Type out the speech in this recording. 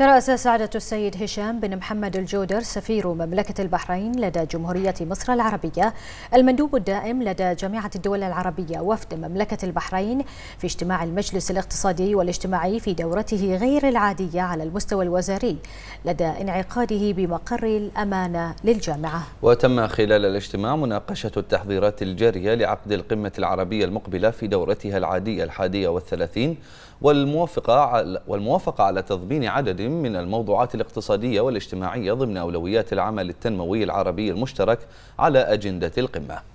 ترأس سعادة السيد هشام بن محمد الجودر سفير مملكة البحرين لدى جمهورية مصر العربية المندوب الدائم لدى جامعة الدول العربية وفد مملكة البحرين في اجتماع المجلس الاقتصادي والاجتماعي في دورته غير العادية على المستوى الوزاري لدى انعقاده بمقر الأمانة للجامعة وتم خلال الاجتماع مناقشة التحضيرات الجارية لعقد القمة العربية المقبلة في دورتها العادية الحادية والثلاثين والموافقة على, والموافقة على تضمين عدد من الموضوعات الاقتصادية والاجتماعية ضمن أولويات العمل التنموي العربي المشترك على أجندة القمة